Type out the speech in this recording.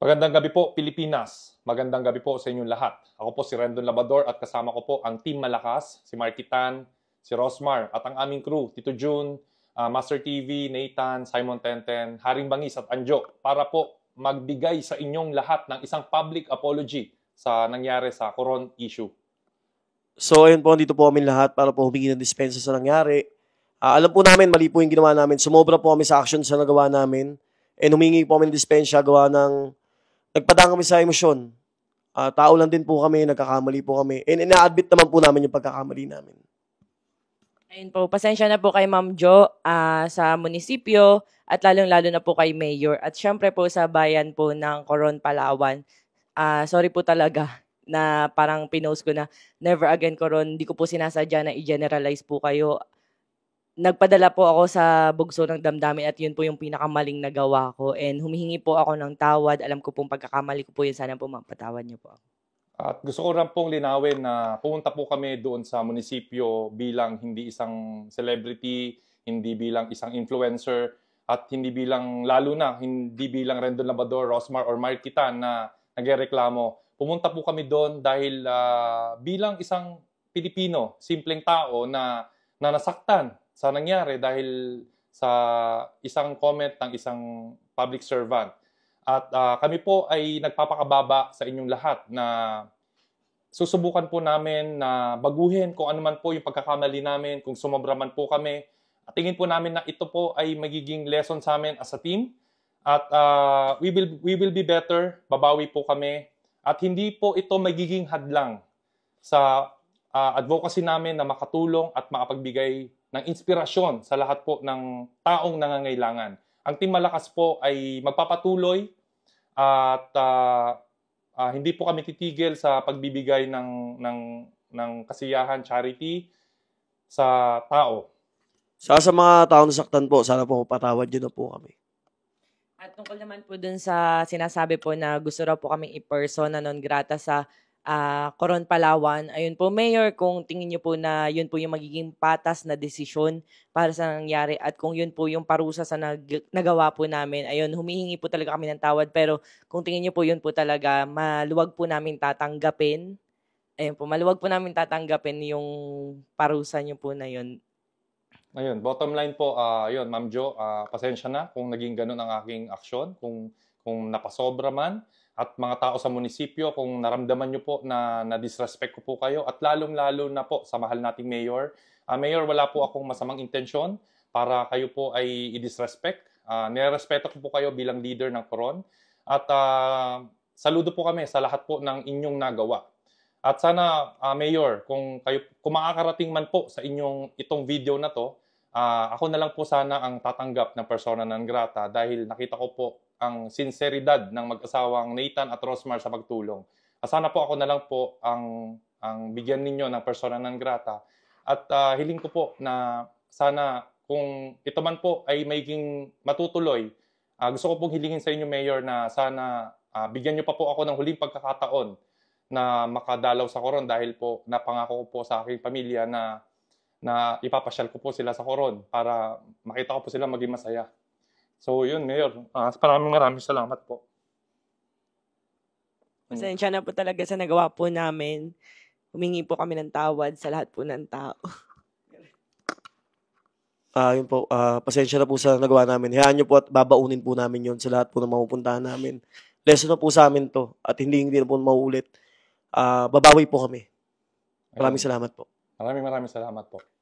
Magandang gabi po, Pilipinas. Magandang gabi po sa inyong lahat. Ako po si Rendon Labador at kasama ko po ang Team Malakas, si Markitan, si Rosmar, at ang aming crew, Tito June, uh, ah, Master TV, Nathan, Simon Tenten, Haring Bangis at Anjo, para po magbigay sa inyong lahat ng isang public apology sa nangyari sa Coron issue. So ayun po, dito po kami lahat para po humingi ng dispensa sa nangyari. Uh, alam po namin, mali po yung ginawa namin. Sumobra po kami sa action sa nagawa namin. And humingi po kami ng dispensa gawa ng nagpadaan kami sa emosyon. Uh, tao lang din po kami, nagkakamali po kami. And ina-admit naman po namin yung pagkakamali namin. Ayun po, pasensya na po kay Ma'am Jo uh, sa munisipyo at lalong-lalo na po kay Mayor at syempre po sa bayan po ng Coron, Palawan. Uh, sorry po talaga na parang pinost ko na never again Coron, hindi ko po sinasadya na i-generalize po kayo nagpadala po ako sa bugso ng damdamin at yun po yung pinakamaling nagawa ko. And humihingi po ako ng tawad. Alam ko pong pagkakamali ko po yun. Sana po mapatawad niyo po ako. At gusto ko rin pong linawin na pumunta po kami doon sa munisipyo bilang hindi isang celebrity, hindi bilang isang influencer, at hindi bilang, lalo na, hindi bilang Rendon Labador, Rosmar, or Markita na nagreklamo. Pumunta po kami doon dahil uh, bilang isang Pilipino, simpleng tao na na nasaktan sa nangyari dahil sa isang comment ng isang public servant. At uh, kami po ay nagpapakababa sa inyong lahat na susubukan po namin na baguhin kung ano man po yung pagkakamali namin, kung sumobra man po kami. At tingin po namin na ito po ay magiging lesson sa amin as a team. At uh, we, will, we will be better, babawi po kami. At hindi po ito magiging hadlang sa uh, advocacy namin na makatulong at makapagbigay ng inspirasyon sa lahat po ng taong nangangailangan. Ang Team Malakas po ay magpapatuloy at uh, uh, hindi po kami titigil sa pagbibigay ng ng ng kasiyahan charity sa tao. Sa sa mga taong nasaktan po, sana po patawad din po kami. At tungkol naman po dun sa sinasabi po na gusto raw po kaming i-persona non grata sa uh, Coron Palawan. Ayun po, Mayor, kung tingin niyo po na yun po yung magiging patas na desisyon para sa nangyari at kung yun po yung parusa sa nag- nagawa po namin, ayun, humihingi po talaga kami ng tawad pero kung tingin niyo po yun po talaga, maluwag po namin tatanggapin. Ayun po, maluwag po namin tatanggapin yung parusa niyo po na yun. Ayun, bottom line po, uh, ayun, Ma'am Jo, uh, pasensya na kung naging ganun ang aking aksyon, kung, kung napasobra man at mga tao sa munisipyo kung naramdaman nyo po na na-disrespect ko po kayo at lalong-lalo na po sa mahal nating mayor. Uh, mayor, wala po akong masamang intensyon para kayo po ay i-disrespect. Uh, nirespeto ko po kayo bilang leader ng Koron at uh, saludo po kami sa lahat po ng inyong nagawa. At sana, uh, Mayor, kung, kayo, kung makakarating man po sa inyong itong video na to, uh, ako na lang po sana ang tatanggap ng persona ng grata dahil nakita ko po ang sinseridad ng mag-asawang Nathan at Rosmar sa pagtulong. Sana po ako na lang po ang, ang bigyan ninyo ng persona ng grata. At uh, hiling ko po na sana kung ito man po ay maging matutuloy, uh, gusto ko pong hilingin sa inyo, Mayor, na sana uh, bigyan niyo pa po ako ng huling pagkakataon na makadalaw sa koron dahil po napangako ko po sa aking pamilya na na ipapasyal ko po sila sa koron para makita ko po sila maging masaya. So yun, Mayor. Uh, maraming maraming salamat po. Pasensya na po talaga sa nagawa po namin. Humingi po kami ng tawad sa lahat po ng tao. Ah, uh, yun po, uh, pasensya na po sa nagawa namin. Hayaan nyo po at babaunin po namin yun sa lahat po ng mapupuntahan namin. Lesson na po sa amin to at hindi hindi na po mauulit. Uh, babawi po kami. Maraming salamat po. Maraming maraming salamat po.